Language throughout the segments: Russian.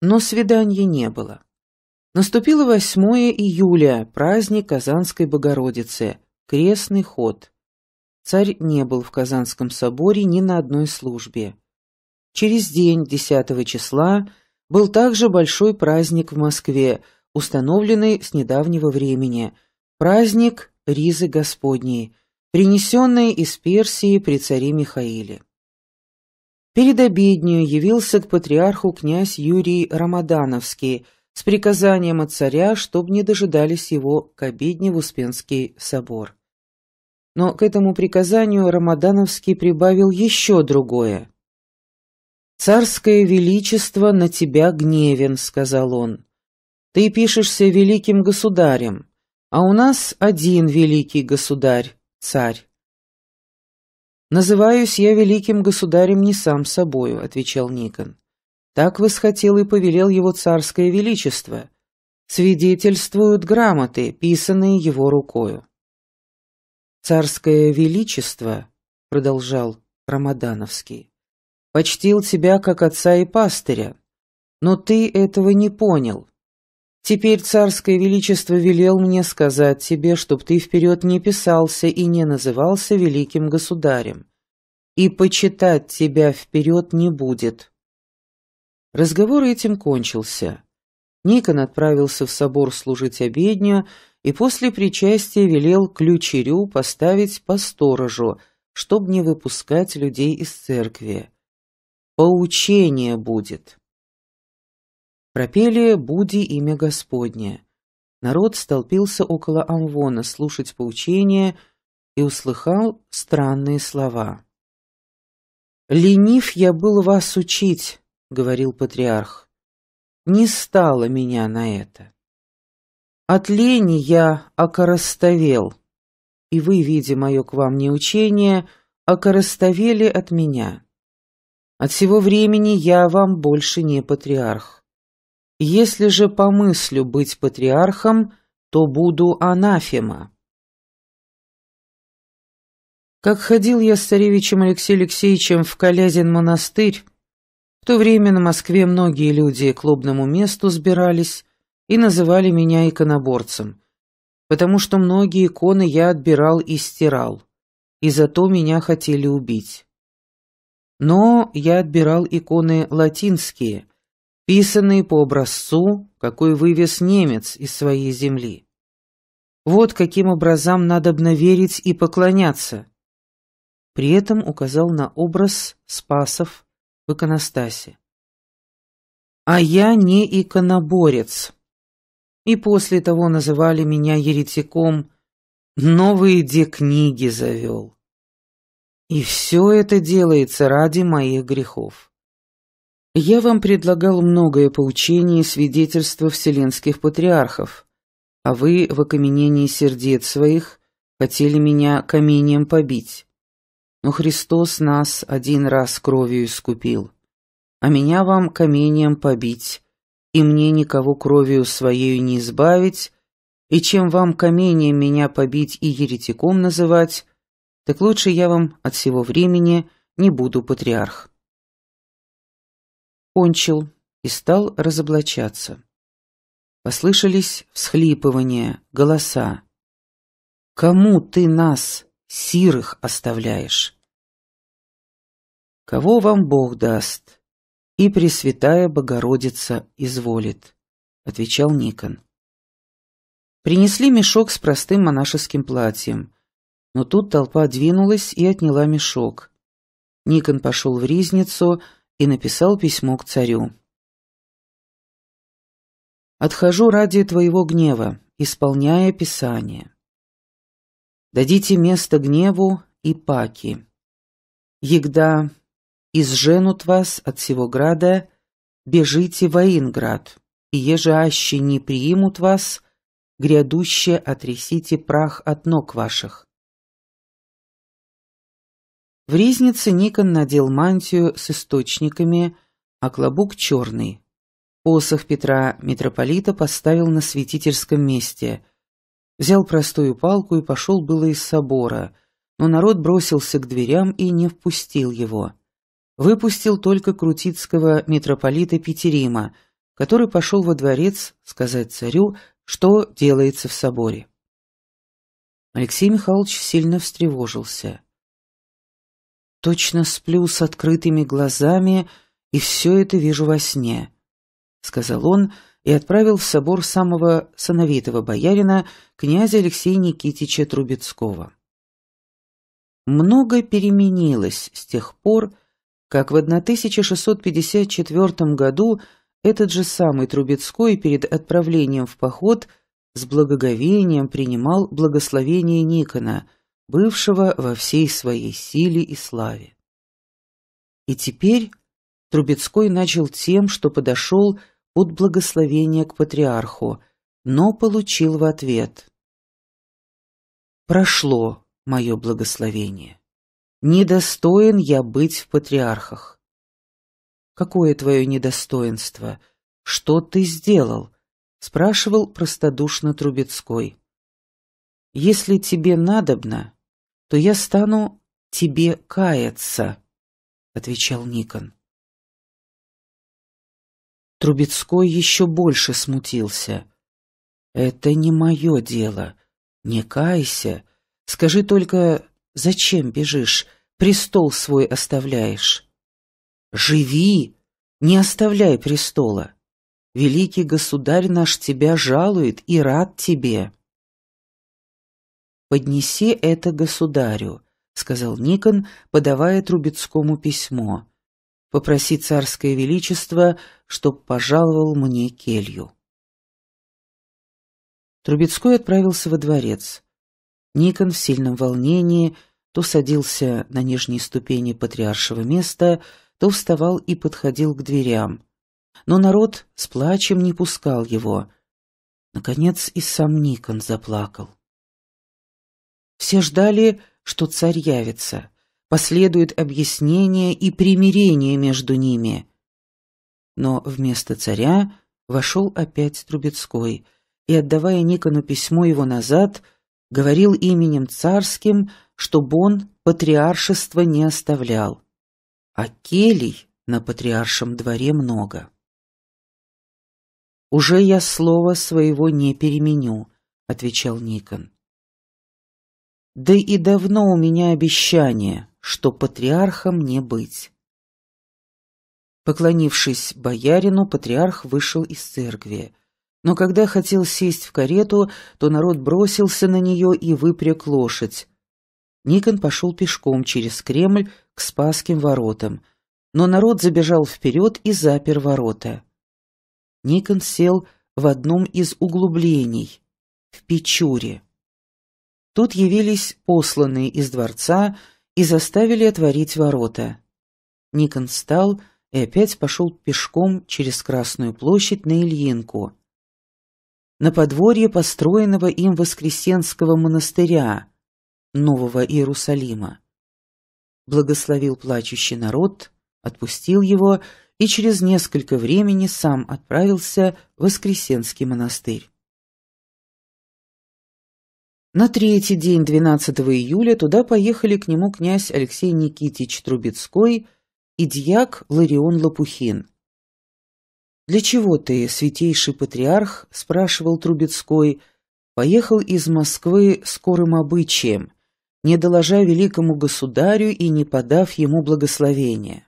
Но свидания не было. Наступило 8 июля, праздник Казанской Богородицы, крестный ход. Царь не был в Казанском соборе ни на одной службе. Через день, 10 числа, был также большой праздник в Москве, установленный с недавнего времени. Праздник Ризы Господней, принесенной из Персии при царе Михаиле. Перед обеднею явился к патриарху князь Юрий Рамадановский с приказанием от царя, чтобы не дожидались его к обедне в Успенский собор. Но к этому приказанию Рамадановский прибавил еще другое. «Царское величество на тебя гневен», — сказал он. «Ты пишешься великим государем, а у нас один великий государь, царь. «Называюсь я великим государем не сам собою», — отвечал Никон. «Так восхотел и повелел его царское величество. Свидетельствуют грамоты, писанные его рукою». «Царское величество», — продолжал Рамадановский, — «почтил тебя как отца и пастыря, но ты этого не понял. Теперь царское величество велел мне сказать тебе, чтоб ты вперед не писался и не назывался великим государем. И почитать тебя вперед не будет. Разговор этим кончился. Никон отправился в собор служить обедню и после причастия велел ключерю поставить по сторожу, чтоб не выпускать людей из церкви. «Поучение будет». Пропели «Буди имя Господне». Народ столпился около Амвона слушать поучение и услыхал странные слова. «Ленив я был вас учить», — говорил патриарх. «Не стало меня на это. От лени я окоростовел, и вы, видя мое к вам неучение, окоростовели от меня. От всего времени я вам больше не патриарх. Если же по помыслю быть патриархом, то буду анафема. Как ходил я с царевичем Алексеем Алексеевичем в Калязин монастырь, в то время на Москве многие люди к лобному месту сбирались и называли меня иконоборцем, потому что многие иконы я отбирал и стирал, и зато меня хотели убить. Но я отбирал иконы латинские, писанный по образцу, какой вывез немец из своей земли. Вот каким образом надо верить и поклоняться. При этом указал на образ спасов в иконостасе. А я не иконоборец. И после того называли меня еретиком, новые де книги завел. И все это делается ради моих грехов. Я вам предлагал многое поучение и свидетельства вселенских патриархов, а вы в окаменении сердец своих хотели меня каменьем побить. Но Христос нас один раз кровью искупил, а меня вам каменьем побить, и мне никого кровью своей не избавить, и чем вам каменьем меня побить и еретиком называть, так лучше я вам от всего времени не буду патриарх кончил и стал разоблачаться. Послышались всхлипывания, голоса. «Кому ты нас, сирых, оставляешь?» «Кого вам Бог даст, и Пресвятая Богородица изволит», — отвечал Никон. Принесли мешок с простым монашеским платьем, но тут толпа двинулась и отняла мешок. Никон пошел в ризницу, — и написал письмо к царю. «Отхожу ради твоего гнева, исполняя Писание. Дадите место гневу и паки. Егда изженут вас от всего града, бежите во Инград, и ежеаще не приимут вас, грядуще отрясите прах от ног ваших. В ризнице Никон надел мантию с источниками, а клобук черный. Посох Петра митрополита поставил на святительском месте. Взял простую палку и пошел было из собора, но народ бросился к дверям и не впустил его. Выпустил только крутицкого митрополита Петерима, который пошел во дворец сказать царю, что делается в соборе. Алексей Михайлович сильно встревожился. Точно сплю с открытыми глазами и все это вижу во сне», — сказал он и отправил в собор самого сановитого боярина, князя Алексея Никитича Трубецкого. Много переменилось с тех пор, как в 1654 году этот же самый Трубецкой перед отправлением в поход с благоговением принимал благословение Никона — бывшего во всей своей силе и славе. И теперь Трубецкой начал тем, что подошел от благословения к патриарху, но получил в ответ. «Прошло мое благословение. Недостоин я быть в патриархах». «Какое твое недостоинство? Что ты сделал?» — спрашивал простодушно Трубецкой. «Если тебе надобно, то я стану тебе каяться», — отвечал Никон. Трубецкой еще больше смутился. «Это не мое дело. Не кайся. Скажи только, зачем бежишь, престол свой оставляешь?» «Живи! Не оставляй престола! Великий государь наш тебя жалует и рад тебе!» «Поднеси это государю», — сказал Никон, подавая Трубецкому письмо. «Попроси царское величество, чтоб пожаловал мне келью». Трубецкой отправился во дворец. Никон в сильном волнении то садился на нижней ступени патриаршего места, то вставал и подходил к дверям. Но народ с плачем не пускал его. Наконец и сам Никон заплакал. Все ждали, что царь явится. Последует объяснение и примирение между ними. Но вместо царя вошел опять Трубецкой и, отдавая Никону письмо его назад, говорил именем царским, чтобы он патриаршества не оставлял. А келей на патриаршем дворе много. «Уже я слова своего не переменю», — отвечал Никон. Да и давно у меня обещание, что патриархом не быть. Поклонившись боярину, патриарх вышел из церкви. Но когда хотел сесть в карету, то народ бросился на нее и выпряг лошадь. Никон пошел пешком через Кремль к Спасским воротам, но народ забежал вперед и запер ворота. Никон сел в одном из углублений, в Печуре. Тут явились посланные из дворца и заставили отворить ворота. Никон встал и опять пошел пешком через Красную площадь на Ильинку. На подворье построенного им Воскресенского монастыря, Нового Иерусалима. Благословил плачущий народ, отпустил его и через несколько времени сам отправился в Воскресенский монастырь. На третий день, 12 июля, туда поехали к нему князь Алексей Никитич Трубецкой и дьяк Ларион Лопухин. «Для чего ты, святейший патриарх?» — спрашивал Трубецкой. «Поехал из Москвы скорым обычаем, не доложа великому государю и не подав ему благословения.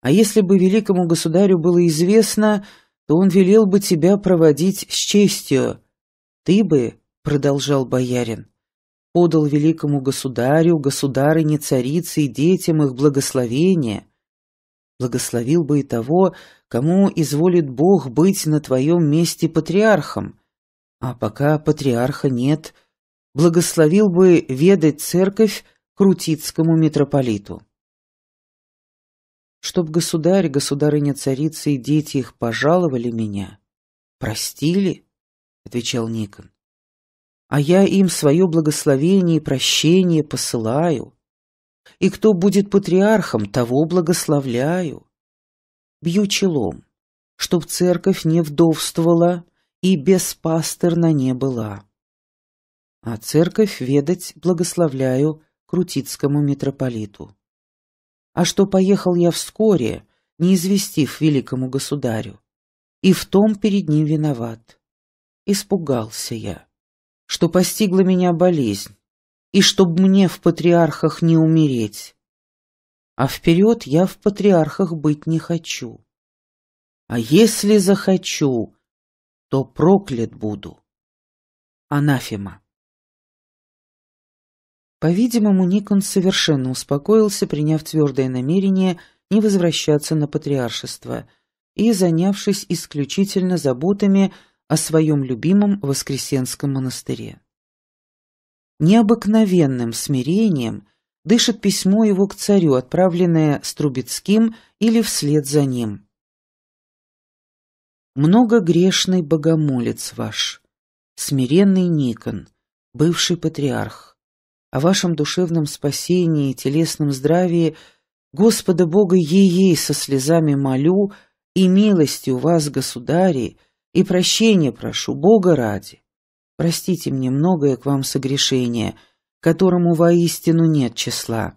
А если бы великому государю было известно, то он велел бы тебя проводить с честью. Ты бы, продолжал боярин. Подал великому государю, государыне, царице и детям их благословение. Благословил бы и того, кому изволит Бог быть на твоем месте патриархом. А пока патриарха нет, благословил бы ведать церковь крутицкому митрополиту. Чтоб государь, государыня, царица и дети их пожаловали меня, простили, — отвечал Никон а я им свое благословение и прощение посылаю. И кто будет патриархом, того благословляю. Бью челом, чтоб церковь не вдовствовала и беспастырна не была. А церковь ведать благословляю крутицкому митрополиту. А что поехал я вскоре, не известив великому государю, и в том перед ним виноват. Испугался я что постигла меня болезнь, и чтобы мне в патриархах не умереть. А вперед я в патриархах быть не хочу. А если захочу, то проклят буду. Анафима. По-видимому, Никон совершенно успокоился, приняв твердое намерение не возвращаться на патриаршество и занявшись исключительно заботами о своем любимом Воскресенском монастыре. Необыкновенным смирением дышит письмо его к царю, отправленное с Трубецким или вслед за ним. Много грешный богомолец ваш, смиренный Никон, бывший патриарх, о вашем душевном спасении и телесном здравии Господа Бога ей-ей со слезами молю и милостью вас, государи, — и прощения прошу Бога ради. Простите мне многое к вам согрешение, которому воистину нет числа.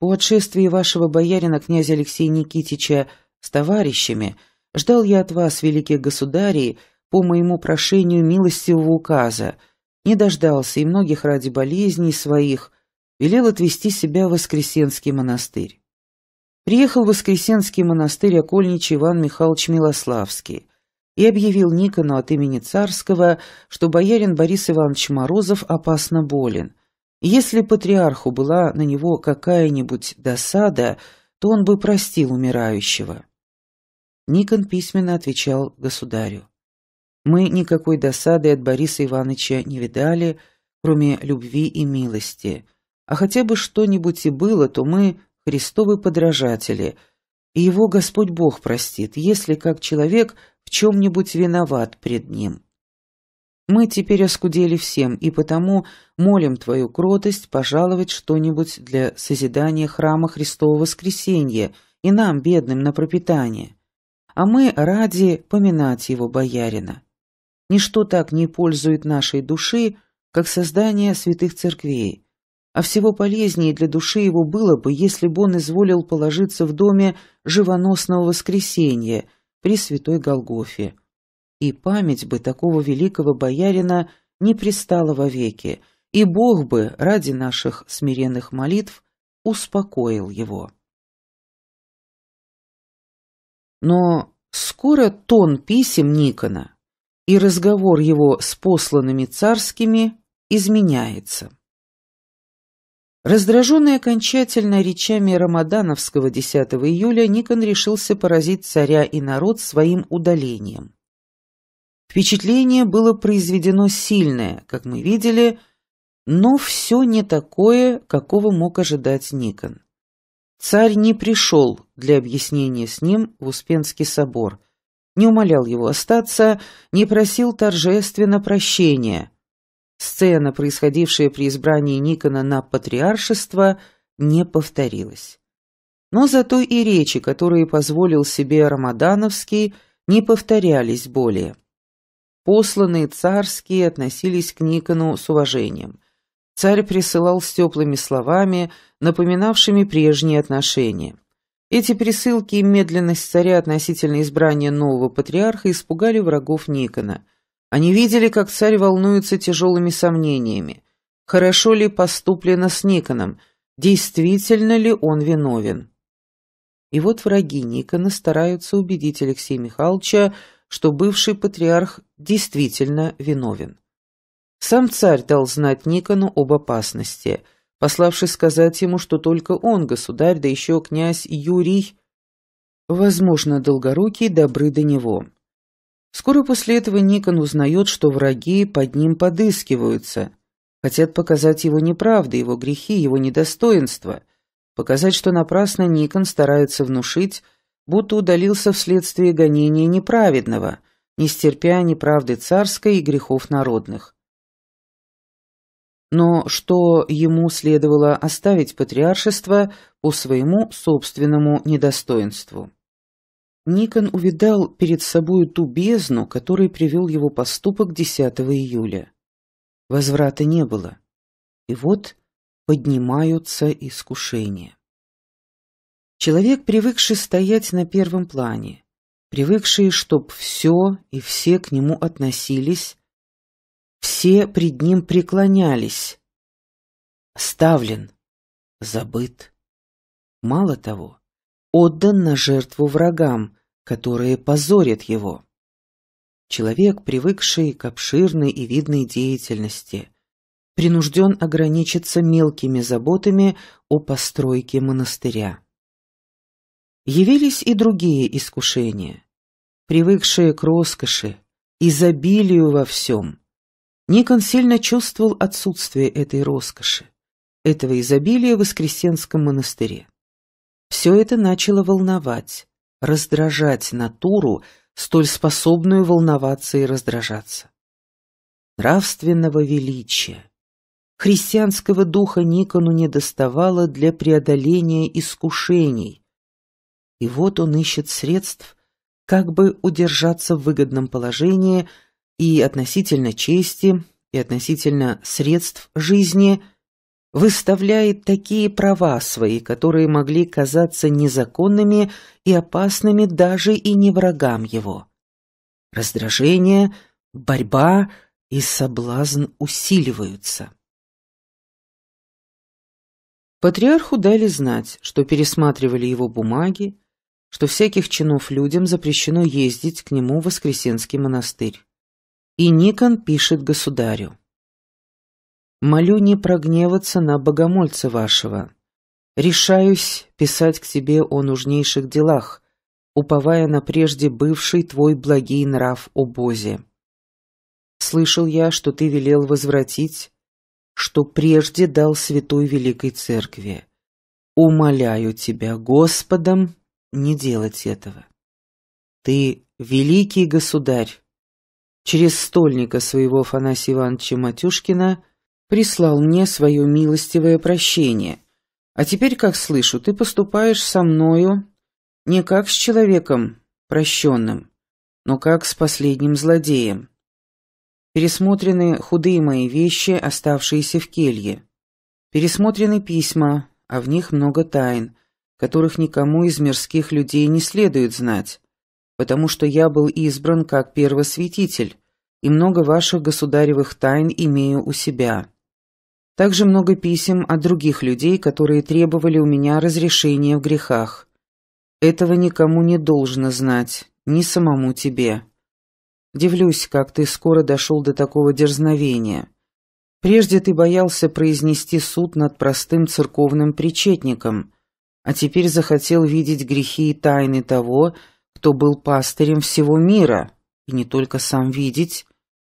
По отшествии вашего боярина князя Алексея Никитича с товарищами ждал я от вас, великих государей, по моему прошению милостивого указа, не дождался и многих ради болезней своих, велел отвести себя в Воскресенский монастырь. Приехал в Воскресенский монастырь окольничий Иван Михайлович Милославский и объявил Никону от имени Царского, что боярин Борис Иванович Морозов опасно болен. Если патриарху была на него какая-нибудь досада, то он бы простил умирающего. Никон письменно отвечал государю. «Мы никакой досады от Бориса Ивановича не видали, кроме любви и милости. А хотя бы что-нибудь и было, то мы — Христовы подражатели — и его Господь Бог простит, если как человек в чем-нибудь виноват пред Ним. Мы теперь оскудели всем, и потому молим Твою кротость пожаловать что-нибудь для созидания храма Христового Воскресения и нам, бедным, на пропитание. А мы ради поминать его боярина. Ничто так не пользует нашей души, как создание святых церквей, а всего полезнее для души его было бы, если бы он изволил положиться в доме живоносного воскресения при святой Голгофе. И память бы такого великого боярина не пристала вовеки, и Бог бы, ради наших смиренных молитв, успокоил его. Но скоро тон писем Никона и разговор его с посланными царскими изменяется. Раздраженный окончательно речами Рамадановского 10 июля, Никон решился поразить царя и народ своим удалением. Впечатление было произведено сильное, как мы видели, но все не такое, какого мог ожидать Никон. Царь не пришел для объяснения с ним в Успенский собор, не умолял его остаться, не просил торжественно прощения – Сцена, происходившая при избрании Никона на патриаршество, не повторилась. Но зато и речи, которые позволил себе Рамадановский, не повторялись более. Посланные царские относились к Никону с уважением. Царь присылал с теплыми словами, напоминавшими прежние отношения. Эти присылки и медленность царя относительно избрания нового патриарха испугали врагов Никона – они видели, как царь волнуется тяжелыми сомнениями. Хорошо ли поступлено с Никоном? Действительно ли он виновен? И вот враги Никона стараются убедить Алексея Михайловича, что бывший патриарх действительно виновен. Сам царь дал знать Никону об опасности, пославший сказать ему, что только он, государь, да еще князь Юрий, возможно, долгорукий, добры до него. Скоро после этого Никон узнает, что враги под ним подыскиваются, хотят показать его неправды, его грехи, его недостоинства, показать, что напрасно Никон старается внушить, будто удалился вследствие гонения неправедного, не стерпя неправды царской и грехов народных. Но что ему следовало оставить патриаршество по своему собственному недостоинству. Никон увидал перед собой ту бездну, которой привел его поступок 10 июля. Возврата не было. И вот поднимаются искушения. Человек, привыкший стоять на первом плане, привыкший, чтоб все и все к нему относились, все пред ним преклонялись, оставлен, забыт. Мало того, отдан на жертву врагам, которые позорят его. Человек, привыкший к обширной и видной деятельности, принужден ограничиться мелкими заботами о постройке монастыря. Явились и другие искушения, привыкшие к роскоши, изобилию во всем. Никон сильно чувствовал отсутствие этой роскоши, этого изобилия в Воскресенском монастыре. Все это начало волновать, раздражать натуру, столь способную волноваться и раздражаться. Нравственного величия, христианского духа Никону не доставало для преодоления искушений. И вот он ищет средств, как бы удержаться в выгодном положении и относительно чести, и относительно средств жизни – выставляет такие права свои, которые могли казаться незаконными и опасными даже и не врагам его. Раздражение, борьба и соблазн усиливаются. Патриарху дали знать, что пересматривали его бумаги, что всяких чинов людям запрещено ездить к нему в Воскресенский монастырь. И Никон пишет государю. Молю не прогневаться на богомольца вашего. Решаюсь писать к тебе о нужнейших делах, уповая на прежде бывший твой благий нрав о Бозе. Слышал я, что ты велел возвратить, что прежде дал святой великой церкви. Умоляю тебя, Господом, не делать этого. Ты великий государь. Через стольника своего Фанасия Ивановича Матюшкина – прислал мне свое милостивое прощение. А теперь, как слышу, ты поступаешь со мною не как с человеком прощенным, но как с последним злодеем. Пересмотрены худые мои вещи, оставшиеся в келье. Пересмотрены письма, а в них много тайн, которых никому из мирских людей не следует знать, потому что я был избран как первосвятитель, и много ваших государевых тайн имею у себя. Также много писем от других людей, которые требовали у меня разрешения в грехах. Этого никому не должно знать, ни самому тебе. Дивлюсь, как ты скоро дошел до такого дерзновения. Прежде ты боялся произнести суд над простым церковным причетником, а теперь захотел видеть грехи и тайны того, кто был пастырем всего мира, и не только сам видеть,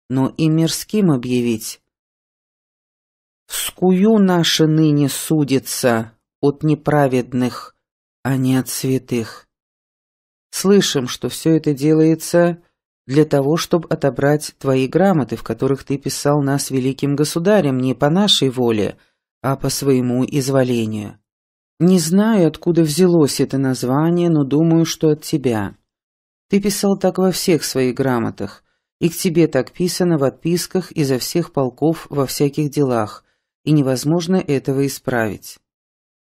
но и мирским объявить. Скую наши ныне судится от неправедных, а не от святых. Слышим, что все это делается для того, чтобы отобрать твои грамоты, в которых ты писал нас великим государем не по нашей воле, а по своему изволению. Не знаю, откуда взялось это название, но думаю, что от тебя. Ты писал так во всех своих грамотах, и к тебе так писано в отписках изо всех полков во всяких делах, и невозможно этого исправить.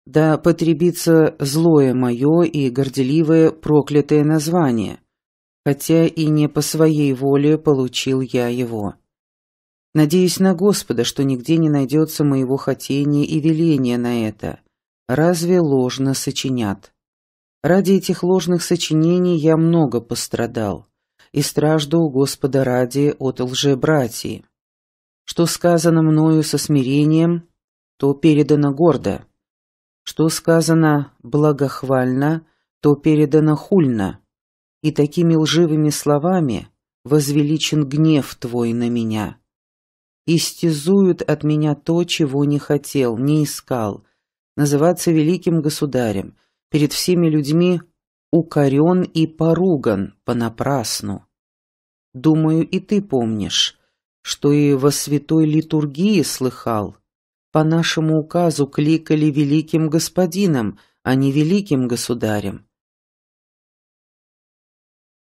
Да потребится злое мое и горделивое проклятое название, хотя и не по своей воле получил я его. Надеюсь на Господа, что нигде не найдется моего хотения и веления на это. Разве ложно сочинят? Ради этих ложных сочинений я много пострадал и стражду у Господа ради от лжебратьи. Что сказано мною со смирением, то передано гордо. Что сказано благохвально, то передано хульно. И такими лживыми словами возвеличен гнев твой на меня. Истязуют от меня то, чего не хотел, не искал, называться великим государем, перед всеми людьми укорен и поруган понапрасну. Думаю, и ты помнишь, что и во святой литургии слыхал. По нашему указу кликали великим господином, а не великим государем.